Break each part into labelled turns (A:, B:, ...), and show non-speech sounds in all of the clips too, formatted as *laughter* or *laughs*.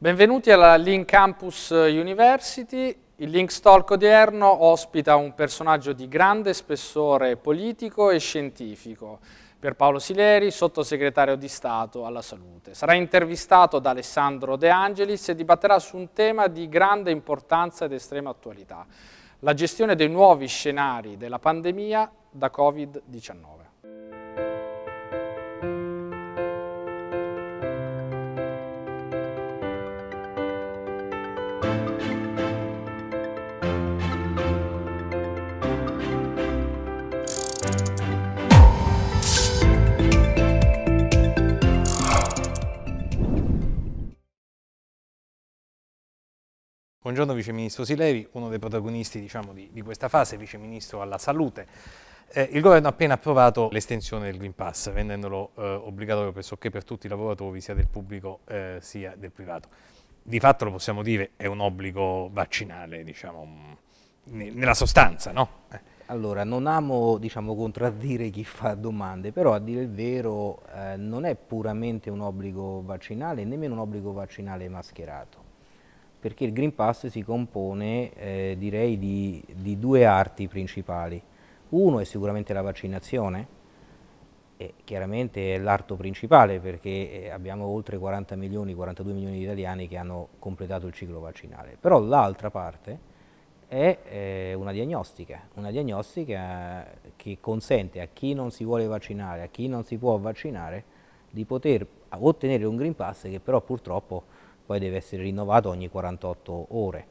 A: Benvenuti alla Link Campus University. Il Link Talk odierno ospita un personaggio di grande spessore politico e scientifico. Per Paolo Sileri, sottosegretario di Stato alla Salute. Sarà intervistato da Alessandro De Angelis e dibatterà su un tema di grande importanza ed estrema attualità, la gestione dei nuovi scenari della pandemia da Covid-19. Buongiorno Vice Ministro Sileri, uno dei protagonisti diciamo, di, di, questa fase, Vice Ministro alla Salute. Eh, il Governo ha appena approvato l'estensione del Green Pass, rendendolo eh, obbligatorio pressoché per tutti i lavoratori, sia del pubblico eh, sia del privato. Di fatto lo possiamo dire, è un
B: obbligo vaccinale, diciamo, mm, nella sostanza, no? Eh. Allora, non amo diciamo, contraddire chi fa domande, però a dire il vero eh, non è puramente un obbligo vaccinale, nemmeno un obbligo vaccinale mascherato perché il Green Pass si compone eh, direi di, di, due arti principali. Uno è sicuramente la vaccinazione, e chiaramente è l'arto principale perché eh, abbiamo oltre 40 milioni, 42 milioni di italiani che hanno completato il ciclo vaccinale. Però l'altra parte è eh, una diagnostica, una diagnostica che consente a chi non si vuole vaccinare, a chi non si può vaccinare, di poter ottenere un Green Pass che però purtroppo poi deve essere rinnovato ogni 48 ore.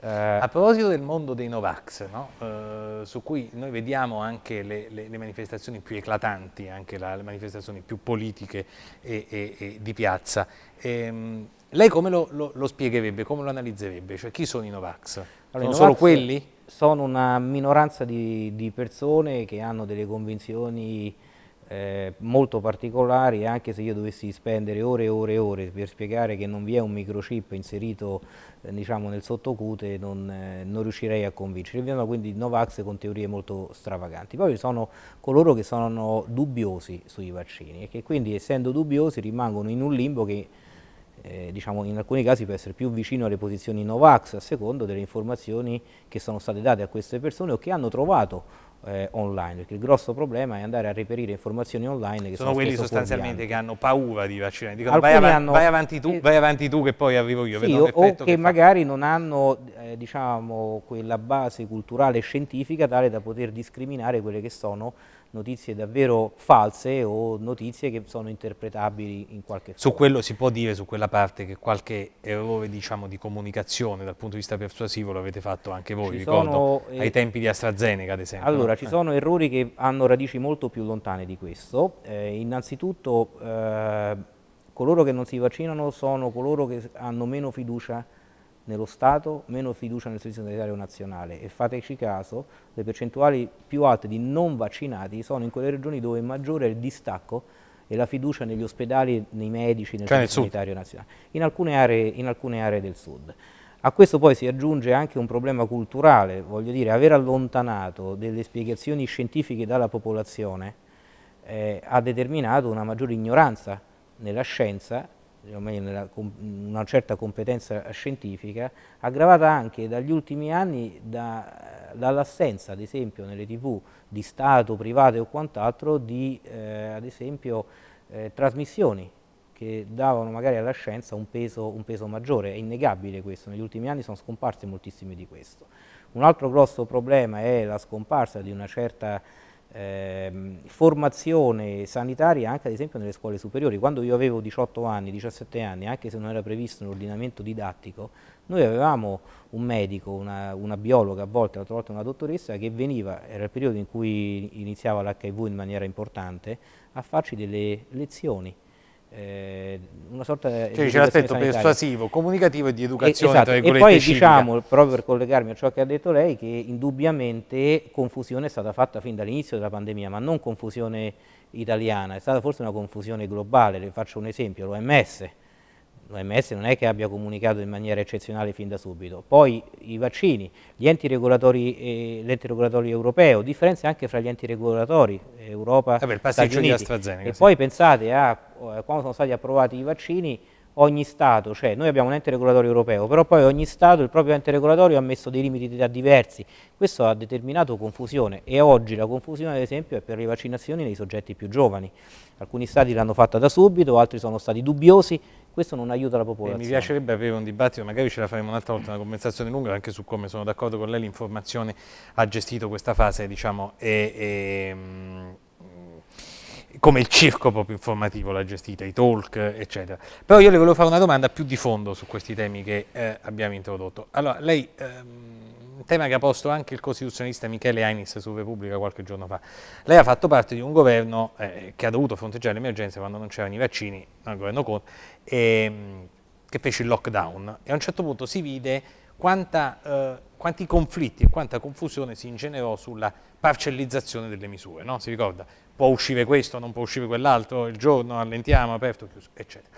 B: Eh, a proposito del mondo dei Novax, no? eh, su cui
A: noi vediamo anche le, le, le manifestazioni più eclatanti, anche la, le manifestazioni più politiche e, e, e di piazza, ehm, lei come lo, lo, lo, spiegherebbe, come lo analizzerebbe? Cioè chi sono i Novax? Allora, sono i Novax solo quelli?
B: Sono una minoranza di, di persone che hanno delle convinzioni eh, molto particolari anche se io dovessi spendere ore e ore e ore per spiegare che non vi è un microchip inserito eh, diciamo, nel sottocute non, eh, non, riuscirei a convincere. Vengono quindi Novax con teorie molto stravaganti. Poi ci sono coloro che sono dubbiosi sui vaccini e che quindi essendo dubbiosi rimangono in un limbo che eh, diciamo, in alcuni casi può essere più vicino alle posizioni Novax a secondo delle informazioni che sono state date a queste persone o che hanno trovato eh, online, perché il grosso problema è andare a reperire informazioni online che sono, sono quelli sostanzialmente che
A: hanno paura di vaccinare, dicono vai, av hanno, vai, avanti tu, eh, vai avanti tu che poi arrivo io, sì, vedo o che, che
B: magari non hanno eh, diciamo, quella base culturale e scientifica tale da poter discriminare quelle che sono notizie davvero false o notizie che sono interpretabili in qualche modo. Su
A: quello si può dire, su quella parte, che qualche errore diciamo, di comunicazione dal punto di vista persuasivo lo avete fatto anche voi, ci ricordo, sono, eh, ai tempi di AstraZeneca ad esempio. Allora, no? ci eh. sono
B: errori che hanno radici molto più lontane di questo. Eh, innanzitutto eh, coloro che non si vaccinano sono coloro che hanno meno fiducia nello Stato, meno fiducia nel Servizio Sanitario Nazionale e fateci caso, le percentuali più alte di non vaccinati sono in quelle regioni dove è maggiore il distacco e la fiducia negli ospedali, nei medici, nel cioè Servizio nel Sanitario Nazionale, in alcune, aree, in alcune aree del Sud. A questo poi si aggiunge anche un problema culturale, voglio dire, aver allontanato delle spiegazioni scientifiche dalla popolazione eh, ha determinato una maggiore ignoranza nella scienza nella, una certa competenza scientifica, aggravata anche dagli ultimi anni da, dall'assenza, ad esempio, nelle tv di Stato, private o quant'altro, di, eh, ad esempio, eh, trasmissioni che davano magari alla scienza un peso, un peso maggiore, è innegabile questo, negli ultimi anni sono scomparse moltissime di questo. Un altro grosso problema è la scomparsa di una certa ehm, formazione sanitaria anche ad esempio nelle scuole superiori. Quando io avevo 18 anni, 17 anni, anche se non era previsto un ordinamento didattico, noi avevamo un medico, una, una biologa a volte, l'altra volta una dottoressa che veniva, era il periodo in cui iniziava l'HIV in maniera importante, a farci delle lezioni eh, una sorta cioè, di... Cioè c'è l'aspetto persuasivo, comunicativo
A: e di educazione. Esatto, e, esatto. e poi civica. diciamo, proprio
B: per collegarmi a ciò che ha detto lei, che indubbiamente confusione è stata fatta fin dall'inizio della pandemia, ma non confusione italiana, è stata forse una confusione globale, le faccio un esempio, l'OMS l'OMS non è che abbia comunicato in maniera eccezionale fin da subito. Poi i vaccini, l'ente regolatori, eh, l'ente regolatorio europeo, differenze anche fra gli enti regolatori, eh, Europa, Vabbè, il Stati Uniti. AstraZeneca, e sì. poi pensate a eh, quando sono stati approvati i vaccini, ogni Stato, cioè noi abbiamo un ente regolatorio europeo, però poi ogni Stato, il proprio ente regolatorio ha messo dei limiti di età diversi, questo ha determinato confusione e oggi la confusione ad esempio è per le vaccinazioni nei soggetti più giovani, alcuni Stati l'hanno fatta da subito, altri sono stati dubbiosi questo non aiuta la popolazione. Eh, mi
A: piacerebbe avere un dibattito, magari ce la faremo un'altra volta, una conversazione lunga anche su come sono d'accordo con lei l'informazione ha gestito questa fase diciamo, e, e, mm, come il circo proprio informativo l'ha gestita, i talk, eccetera. Però io le volevo fare una domanda più di fondo su questi temi che eh, abbiamo introdotto. Allora, lei ehm, un tema che ha posto anche il costituzionista Michele Ainis su Repubblica qualche giorno fa. Lei ha fatto parte di un governo eh, che ha dovuto fronteggiare l'emergenza quando non c'erano i vaccini, il governo Conte, e, ehm, che fece il lockdown e a un certo punto si vide quanta, eh, quanti conflitti e quanta confusione si ingenerò sulla parcellizzazione delle misure, no? si ricorda? Può uscire questo, non può uscire quell'altro, il giorno, allentiamo, aperto, chiuso, eccetera.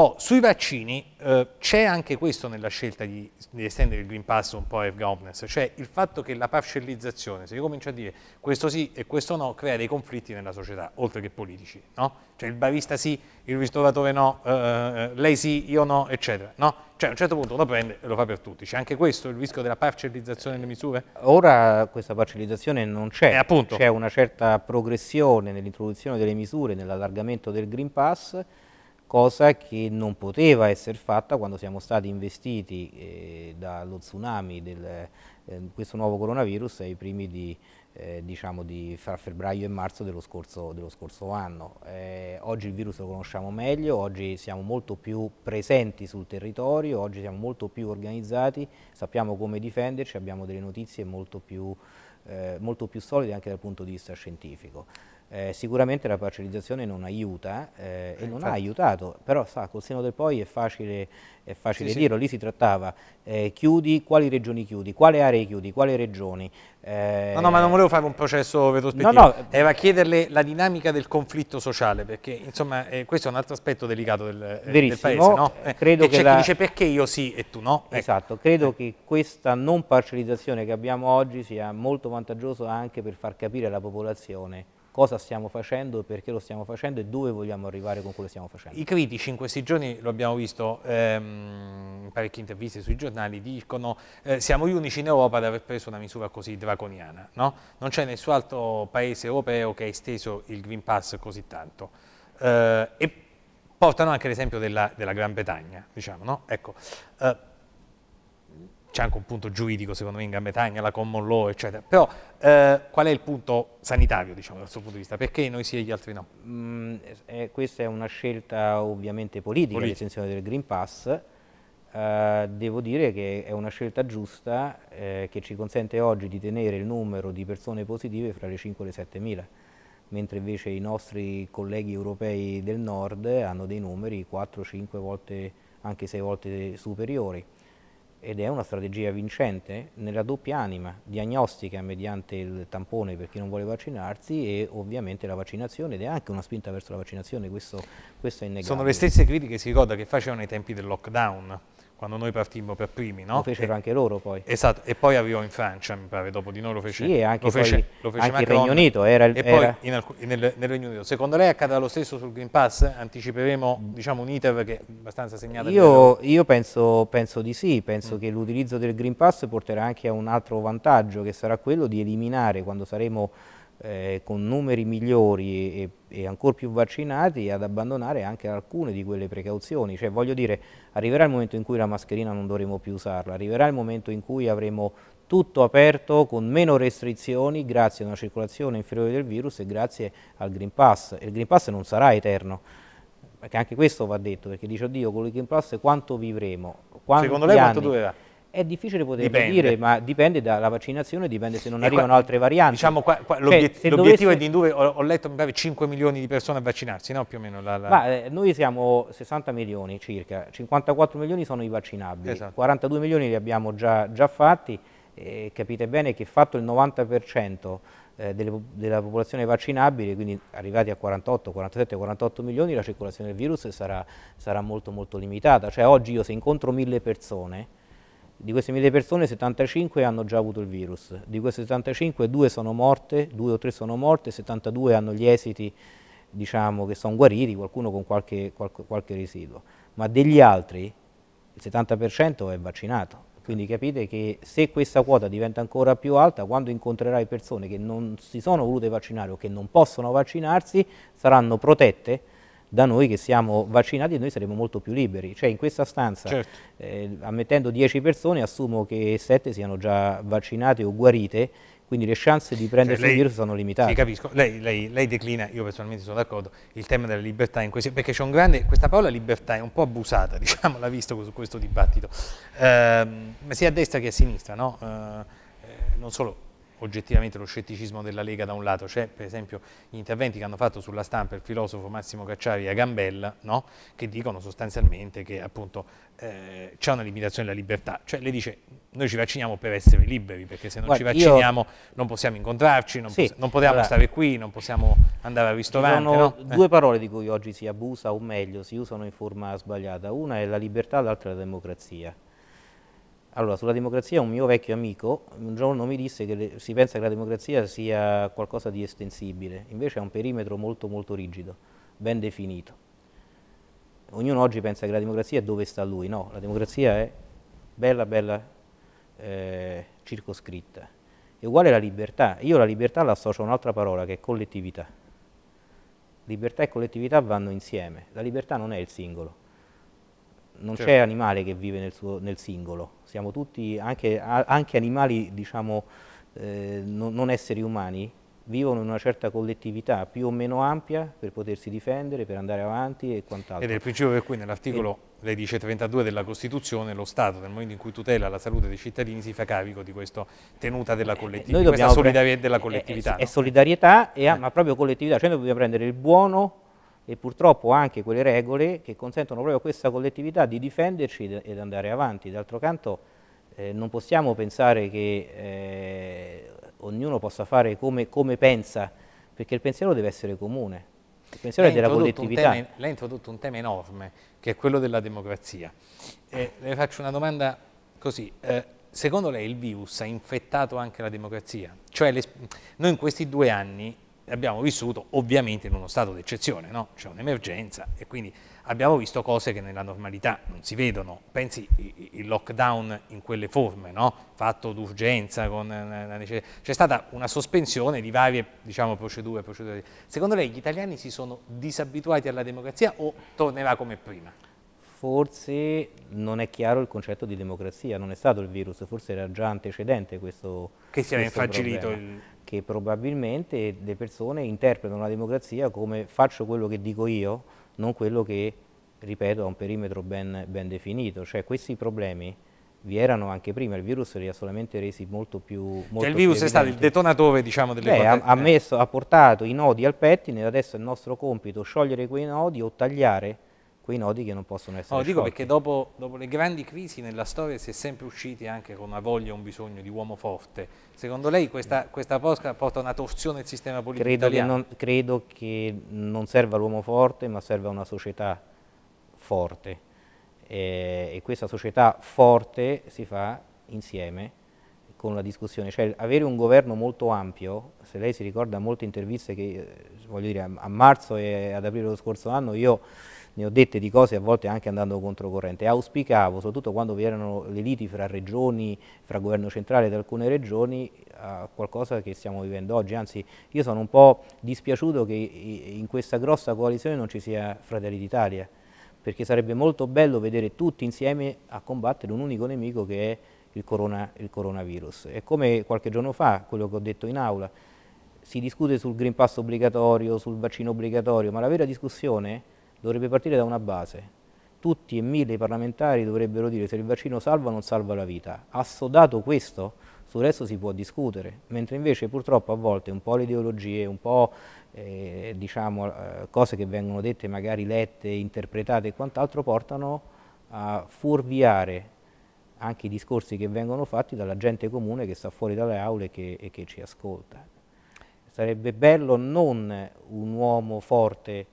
A: Oh, sui vaccini eh, c'è anche questo nella scelta di, di, estendere il Green Pass un po' a F-Governance, cioè il fatto che la parcellizzazione, se io comincio a dire questo sì e questo no, crea dei conflitti nella società, oltre che politici, no? Cioè il barista sì, il ristoratore no, eh, eh lei sì, io no, eccetera, no? Cioè a un certo punto lo prende e lo fa per tutti. C'è anche questo il rischio della parcellizzazione delle misure?
B: Ora questa parcellizzazione non c'è, eh, c'è una certa progressione nell'introduzione delle misure, nell'allargamento del Green Pass, cosa che non poteva essere fatta quando siamo stati investiti eh, dallo tsunami di eh, questo nuovo coronavirus ai primi di, eh, diciamo di fra febbraio e marzo dello scorso, dello scorso anno. Eh, oggi il virus lo conosciamo meglio, oggi siamo molto più presenti sul territorio, oggi siamo molto più organizzati, sappiamo come difenderci, abbiamo delle notizie molto più, eh, molto più solide anche dal punto di vista scientifico. Eh, sicuramente la parcializzazione non aiuta eh, e eh, non infatti. ha aiutato, però sa, col seno del poi è facile, è facile sì, dirlo, sì. lì si trattava eh, chiudi, quali regioni chiudi, quali aree chiudi, quale regioni. Eh, no, no, ma non volevo
A: fare un processo vetrospettivo, no, no.
B: era chiederle la dinamica del conflitto sociale, perché insomma questo
A: è un altro aspetto delicato del, del paese, no? credo che c'è la... chi dice
B: perché io sì e tu no. Ecco. Esatto, ecco. credo che questa non parcializzazione che abbiamo oggi sia molto vantaggiosa anche per far capire alla popolazione cosa stiamo facendo, perché lo stiamo facendo e dove vogliamo arrivare con quello che stiamo facendo.
A: I critici in questi giorni, lo abbiamo visto ehm, in parecchie interviste sui giornali, dicono eh, siamo gli unici in Europa ad aver preso una misura così draconiana, no? non c'è nessun altro paese europeo che ha esteso il Green Pass così tanto. Eh, e portano anche l'esempio della, della, Gran Bretagna, diciamo, no? ecco, eh, c'è anche un punto giuridico secondo me in Gran Bretagna, la common law eccetera, però eh, qual è il punto sanitario diciamo dal suo punto di vista, perché noi sì e gli altri no?
B: Mm, eh, eh questa è una scelta ovviamente politica, politica. l'estensione del Green Pass, eh, devo dire che è una scelta giusta eh, che ci consente oggi di tenere il numero di persone positive fra le 5 e le 7 mila mentre invece i nostri colleghi europei del nord hanno dei numeri 4-5 volte, anche 6 volte superiori ed è una strategia vincente nella doppia anima, diagnostica mediante il tampone per chi non vuole vaccinarsi e ovviamente la vaccinazione ed è anche una spinta verso la vaccinazione, questo, questo è innegabile. Sono le stesse
A: critiche, si ricorda, che facevano ai tempi del lockdown quando noi partimmo per primi. No? Lo fecero e, anche loro poi. Esatto, e poi arrivò in Francia, mi pare, dopo di noi lo fece, sì, anche lo fece, poi, lo fece anche il Regno Unito. Era il, e era... poi alcuni, nel, nel, Regno Unito. Secondo lei accadrà lo stesso sul Green Pass? Anticiperemo diciamo, un iter che è abbastanza segnato? Io,
B: io penso, penso, di sì, penso mm. che l'utilizzo del Green Pass porterà anche a un altro vantaggio che sarà quello di eliminare quando saremo eh, con numeri migliori e, e ancora più vaccinati ad abbandonare anche alcune di quelle precauzioni. Cioè, voglio dire, arriverà il momento in cui la mascherina non dovremo più usarla, arriverà il momento in cui avremo tutto aperto con meno restrizioni grazie a una circolazione inferiore del virus e grazie al Green Pass. E il Green Pass non sarà eterno, perché anche questo va detto, perché dice, oddio, con il Green Pass quanto vivremo? Quanti Secondo lei anni? quanto doveva? È difficile poter dipende. dire, ma dipende dalla vaccinazione, dipende se non e arrivano qua, altre varianti. Diciamo qua, qua cioè, l'obiettivo dovesse... è di indurre, ho, ho letto pare, 5 milioni di persone a vaccinarsi, no? Più o meno. La, la... Ma, eh, noi siamo 60 milioni circa, 54 milioni sono i vaccinabili, esatto. 42 milioni li abbiamo già, già fatti, eh, capite bene che fatto il 90% eh, delle, della popolazione vaccinabile, quindi arrivati a 48, 47, 48 milioni, la circolazione del virus sarà, sarà molto molto limitata. Cioè oggi io se incontro mille persone, di queste 1000 persone 75 hanno già avuto il virus, di queste 75 due sono morte, due o tre sono morte, 72 hanno gli esiti diciamo, che sono guariti, qualcuno con qualche, qualche, qualche residuo, ma degli altri il 70% è vaccinato. Quindi capite che se questa quota diventa ancora più alta, quando incontrerai persone che non si sono volute vaccinare o che non possono vaccinarsi, saranno protette da noi che siamo vaccinati e noi saremo molto più liberi. Cioè in questa stanza, certo. eh, ammettendo 10 persone, assumo che 7 siano già vaccinate o guarite, quindi le chance di prendersi cioè, il virus sono limitate. Sì,
A: capisco. Lei, lei, lei declina, io personalmente sono d'accordo, il tema della libertà, questo, perché c'è un grande, questa parola libertà è un po' abusata, *laughs* diciamo, l'ha visto su questo dibattito, eh, sia a destra che a sinistra, no? eh, eh non solo oggettivamente lo scetticismo della Lega da un lato, c'è per esempio gli interventi che hanno fatto sulla stampa il filosofo Massimo Cacciari a Gambella, no? che dicono sostanzialmente che appunto eh, c'è una limitazione della libertà, cioè lei dice noi ci vacciniamo per essere liberi, perché se non Guarda, ci vacciniamo io... non possiamo incontrarci, non, sì, poss non potevamo allora, stare qui, non possiamo andare al ristorante. Sono no? *laughs* due eh.
B: parole di cui oggi si abusa o meglio si usano in forma sbagliata, una è la libertà, l'altra è la democrazia. Allora, sulla democrazia un mio vecchio amico un giorno mi disse che le, si pensa che la democrazia sia qualcosa di estensibile, invece è un perimetro molto molto rigido, ben definito. Ognuno oggi pensa che la democrazia è dove sta lui, no, la democrazia è bella bella eh, circoscritta. È uguale alla libertà, io la libertà la associo a un'altra parola che è collettività. Libertà e collettività vanno insieme, la libertà non è il singolo, non certo. c'è certo. animale che vive nel, suo, nel, singolo, siamo tutti, anche, anche animali diciamo eh, non, non, esseri umani, vivono in una certa collettività più o meno ampia per potersi difendere, per andare avanti e quant'altro. Ed è il
A: principio per cui nell'articolo, lei dice, 32 della Costituzione, lo Stato nel momento in cui tutela la salute dei cittadini si fa carico di questa tenuta della eh, collettività, questa solidarietà della eh, eh, collettività. È, è, no? è
B: solidarietà, e, eh. ma proprio collettività, cioè noi dobbiamo prendere il buono e purtroppo anche quelle regole che consentono proprio a questa collettività di difenderci ed andare avanti. D'altro canto eh, non possiamo pensare che eh, ognuno possa fare come, come, pensa, perché il pensiero deve essere comune, il pensiero è della collettività. Tema,
A: lei ha introdotto un tema enorme,
B: che è quello della democrazia.
A: Eh, le faccio una domanda così. Eh, secondo lei il virus ha infettato anche la democrazia? Cioè le, noi in questi due anni abbiamo vissuto ovviamente in uno stato d'eccezione, no? c'è un'emergenza e quindi abbiamo visto cose che nella normalità non si vedono, pensi il lockdown in quelle forme, no? fatto d'urgenza, eh, eh, c'è stata una sospensione di varie
B: diciamo, procedure, procedure. Secondo
A: lei gli italiani si sono disabituati alla democrazia o tornerà come prima?
B: forse non è chiaro il concetto di democrazia, non è stato il virus, forse era già antecedente questo Che si era infragilito il che probabilmente le persone interpretano la democrazia come faccio quello che dico io, non quello che, ripeto, ha un perimetro ben, ben definito. Cioè questi problemi vi erano anche prima, il virus li ha solamente resi molto più... Cioè, molto cioè il virus è stato il
A: detonatore
B: diciamo, delle Beh, ha, ha, messo, ha portato i nodi al pettine e adesso è il nostro compito sciogliere quei nodi o tagliare quei nodi che non possono essere oh, dico sciolti.
A: perché dopo, dopo, le grandi crisi nella storia si è sempre usciti anche con una voglia, e un bisogno di uomo forte. Secondo lei questa, mm. questa posca porta una torsione al sistema politico credo italiano? Che
B: non, credo che non serva l'uomo forte, ma serve una società forte. Eh, e questa società forte si fa insieme con la discussione, cioè avere un governo molto ampio, se lei si ricorda molte interviste che, eh, voglio dire, a marzo e ad aprile dello scorso anno io ne ho dette di cose a volte anche andando controcorrente. Auspicavo, soprattutto quando vi erano le liti fra regioni, fra governo centrale ed alcune regioni, a qualcosa che stiamo vivendo oggi. Anzi, io sono un po' dispiaciuto che in questa grossa coalizione non ci sia Fratelli d'Italia, perché sarebbe molto bello vedere tutti insieme a combattere un unico nemico che è il, corona, il coronavirus. È come qualche giorno fa, quello che ho detto in aula, si discute sul Green Pass obbligatorio, sul vaccino obbligatorio, ma la vera discussione è dovrebbe partire da una base. Tutti e mille i parlamentari dovrebbero dire se il vaccino salva o non salva la vita. Assodato questo, sul resto si può discutere, mentre invece purtroppo a volte un po' le ideologie, un po' eh, diciamo, eh, cose che vengono dette, magari lette, interpretate e quant'altro, portano a fuorviare anche i discorsi che vengono fatti dalla gente comune che sta fuori dalle aule e che, e che ci ascolta. Sarebbe bello non un uomo forte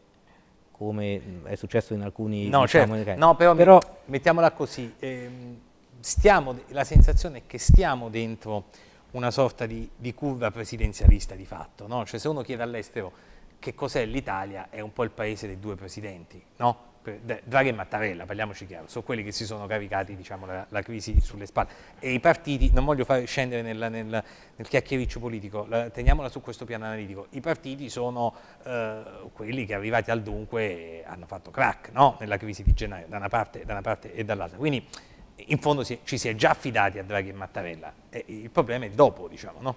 B: come è successo in alcuni no, diciamo, certo.
A: no però, però, mettiamola così ehm, stiamo, la sensazione è che stiamo dentro una sorta di, di curva presidenzialista di fatto no? cioè se uno chiede all'estero che cos'è l'Italia è un po' il paese dei due presidenti no? Draghi e Mattarella, parliamoci chiaro, sono quelli che si sono caricati diciamo, la, la, crisi sulle spalle e i partiti, non voglio far scendere nel, nel, nel chiacchiericcio politico, la, teniamola su questo piano analitico, i partiti sono eh, quelli che arrivati al dunque hanno fatto crack no? nella crisi di gennaio, da una parte, da una parte e dall'altra, quindi in fondo si, ci si è già affidati a Draghi e Mattarella, e il problema è dopo
B: diciamo no?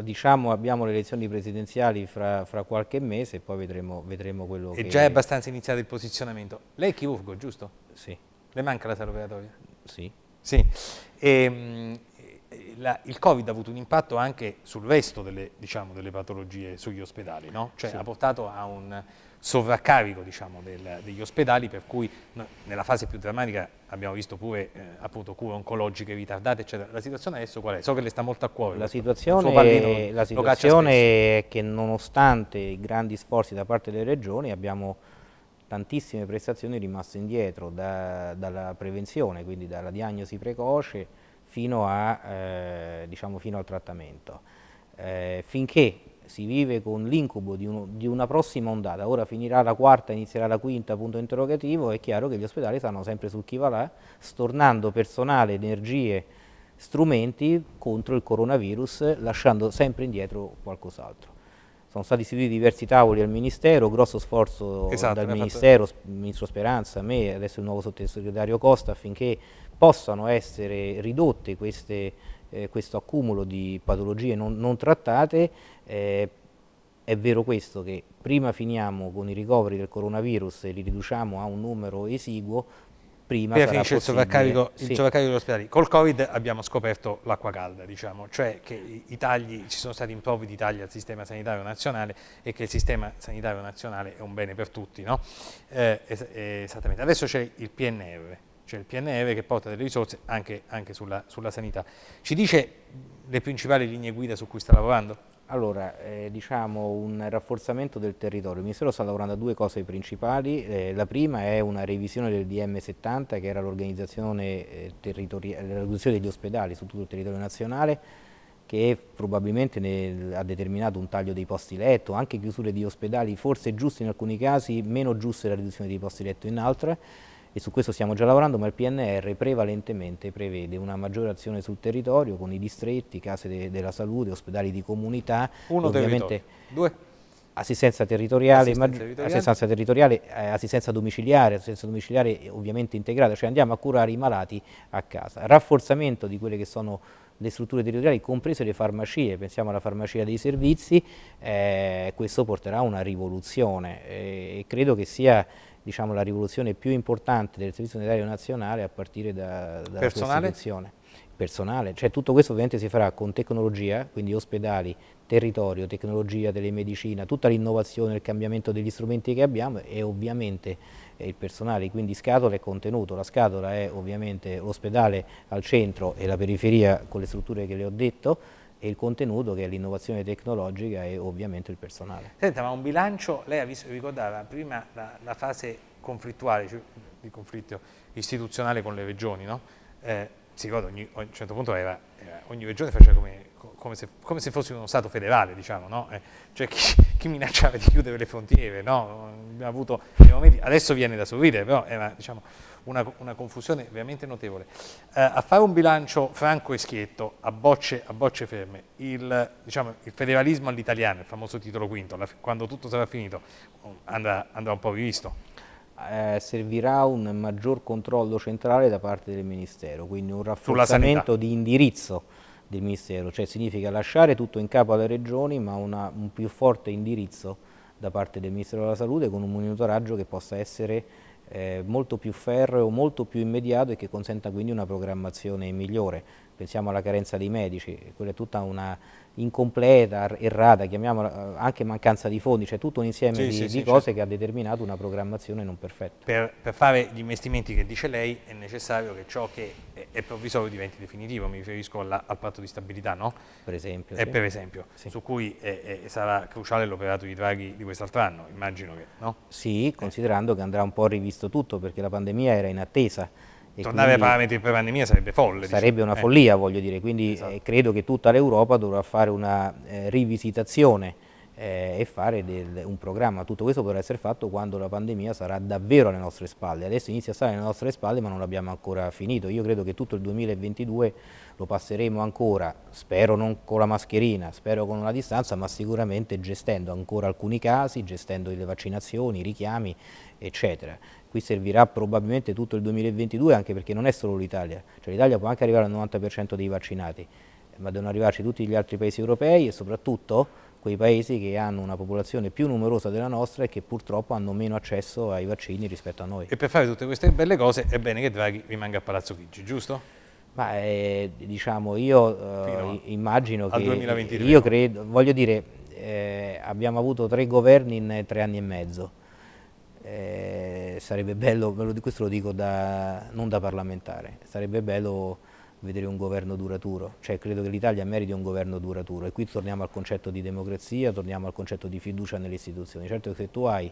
B: diciamo abbiamo le elezioni presidenziali fra, fra qualche mese e poi vedremo, vedremo quello e che... E già è abbastanza iniziato il
A: posizionamento. Lei è chirurgo, giusto? Sì. Le manca la sala operatoria?
B: Sì. Sì.
A: E, ehm, la, il Covid ha avuto un impatto anche sul resto delle, diciamo, delle patologie sugli ospedali, no? Cioè sì. ha portato a un sovraccarico diciamo, del, degli ospedali, per cui nella fase più drammatica abbiamo visto pure eh, appunto, cure oncologiche ritardate, eccetera. La situazione adesso qual è? So che le sta molto a cuore. La situazione, la situazione
B: è che nonostante i grandi sforzi da parte delle regioni abbiamo tantissime prestazioni rimaste indietro, da, dalla prevenzione, quindi dalla diagnosi precoce fino, a, eh, diciamo fino al trattamento. Eh, finché si vive con l'incubo di, di, una prossima ondata, ora finirà la quarta, inizierà la quinta, punto interrogativo, è chiaro che gli ospedali stanno sempre sul chi va là, stornando personale, energie, strumenti contro il coronavirus, lasciando sempre indietro qualcos'altro. Sono stati istituiti diversi tavoli al Ministero, grosso sforzo esatto, dal Ministero, fatto... Ministro Speranza, me, e adesso il nuovo sottosegretario Costa, affinché possano essere ridotte queste eh, questo accumulo di patologie non, non trattate, eh, è vero questo che prima finiamo con i ricoveri del coronavirus e li riduciamo a un numero esiguo, prima Prima finisce il sovraccarico, sì. il sovraccarico
A: degli ospedali. Col Covid abbiamo scoperto l'acqua calda, diciamo, cioè che tagli, ci sono stati improvvi di tagli al sistema sanitario nazionale e che il sistema sanitario nazionale è un bene per tutti, no? eh, esattamente. Adesso c'è il PNR c'è il PNR che porta delle risorse anche, anche sulla, sulla, sanità. Ci dice
B: le principali linee guida su cui sta lavorando? Allora, eh, diciamo un rafforzamento del territorio. Il Ministero sta lavorando a due cose principali. Eh, la prima è una revisione del DM70, che era l'organizzazione eh, degli ospedali su tutto il territorio nazionale, che probabilmente ne, ha determinato un taglio dei posti letto, anche chiusure di ospedali forse giuste in alcuni casi, meno giuste la riduzione dei posti letto in altre e su questo stiamo già lavorando, ma il PNR prevalentemente prevede una maggiore azione sul territorio con i distretti, case de della salute, ospedali di comunità. Uno ovviamente Due. Assistenza territoriale, assistenza assistenza, territoriale eh, assistenza domiciliare, assistenza domiciliare ovviamente integrata, cioè andiamo a curare i malati a casa. Rafforzamento di quelle che sono le strutture territoriali, comprese le farmacie, pensiamo alla farmacia dei servizi, eh, questo porterà a una rivoluzione eh, e credo che sia diciamo, la rivoluzione più importante del Servizio Sanitario Nazionale a partire da, dalla Personale? Personale, cioè tutto questo ovviamente si farà con tecnologia, quindi ospedali, territorio, tecnologia, telemedicina, tutta l'innovazione, il cambiamento degli strumenti che abbiamo e ovviamente eh, il personale, quindi scatola e contenuto. La scatola è ovviamente l'ospedale al centro e la periferia con le strutture che le ho detto, e il contenuto che è l'innovazione tecnologica e ovviamente il personale.
A: Senta, ma un bilancio, lei ha visto, ricordava prima la, la fase conflittuale, cioè di conflitto istituzionale con le regioni, no? Eh, si ricorda, ogni, a un certo punto era, era, ogni regione faceva come, come, se, come, se, fosse uno stato federale, diciamo, no? Eh, cioè chi, *laughs* chi, minacciava di chiudere le frontiere, no? Avuto, momenti, adesso viene da sorridere, però era, diciamo, una, una confusione veramente notevole. Eh, a fare un bilancio franco e schietto, a bocce, a bocce ferme, il, diciamo, il federalismo all'italiano, il famoso titolo quinto, la, quando tutto sarà finito, andrà, andrà un po' rivisto.
B: Eh, servirà un maggior controllo centrale da parte del Ministero, quindi un rafforzamento di indirizzo del Ministero, cioè significa lasciare tutto in capo alle regioni ma una, un più forte indirizzo da parte del Ministero della Salute con un monitoraggio che possa essere eh, molto più ferreo, molto più immediato e che consenta quindi una programmazione migliore. Pensiamo alla carenza dei medici, quella è tutta una incompleta, er-, errata, chiamiamola eh, anche mancanza di fondi, cioè tutto un insieme sì, di, sì, di sì, cose certo. che ha determinato una programmazione non perfetta.
A: Per, per, fare gli investimenti che dice lei è necessario che ciò che è, è provvisorio diventi definitivo, mi riferisco alla, al patto di stabilità, no? Per esempio. È eh, per esempio, su cui è, è, sarà cruciale l'operato di Draghi di quest'altro anno, immagino che,
B: no? Sì, considerando che andrà un po' rivisto tutto perché la pandemia era in attesa e Tornare ai parametri
A: pre-pandemia sarebbe folle. Sarebbe diciamo. una eh. follia,
B: eh. voglio dire, quindi esatto. Eh, credo che tutta l'Europa dovrà fare una eh, rivisitazione eh, e fare del, un programma. Tutto questo potrà essere fatto quando la pandemia sarà davvero alle nostre spalle. Adesso inizia a stare alle nostre spalle ma non l'abbiamo ancora finito. Io credo che tutto il 2022 lo passeremo ancora, spero non con la mascherina, spero con una distanza, ma sicuramente gestendo ancora alcuni casi, gestendo le vaccinazioni, i richiami, eccetera qui servirà probabilmente tutto il 2022 anche perché non è solo l'Italia, cioè l'Italia può anche arrivare al 90% dei vaccinati, ma devono arrivarci tutti gli altri paesi europei e soprattutto quei paesi che hanno una popolazione più numerosa della nostra e che purtroppo hanno meno accesso ai vaccini rispetto a noi.
A: E per fare tutte queste belle cose è bene che Draghi rimanga a Palazzo Chigi, giusto?
B: Ma eh, diciamo io eh, immagino che... 2023. Io credo, voglio dire, eh, abbiamo avuto tre governi in tre anni e mezzo. Eh, sarebbe bello, questo lo dico da, non da parlamentare, sarebbe bello vedere un governo duraturo, cioè credo che l'Italia meriti un governo duraturo e qui torniamo al concetto di democrazia, torniamo al concetto di fiducia nelle istituzioni, certo che se tu hai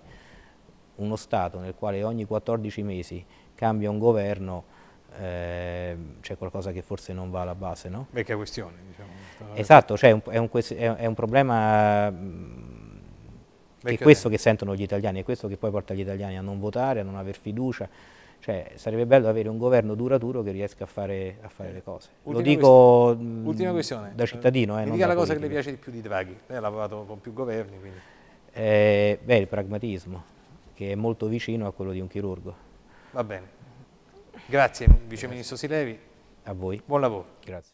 B: uno Stato nel quale ogni 14 mesi cambia un governo eh, c'è qualcosa che forse non va alla base, no? Vecchia questione, diciamo. Esatto, cioè è, un, è, un, è un problema perché? È questo che sentono gli italiani, è questo che poi porta gli italiani a non votare, a non aver fiducia. Cioè, sarebbe bello avere un governo duraturo che riesca a fare, a fare le cose. Ultima Lo dico mh, mm, questione. da cittadino. Eh, Mi dica la cosa politica. che le
A: piace di più di Draghi. Lei ha lavorato con più governi.
B: Eh, beh, il pragmatismo, che è molto vicino a quello di un chirurgo.
A: Va bene. Grazie, Vice Ministro Silevi. A voi. Buon lavoro.
B: Grazie.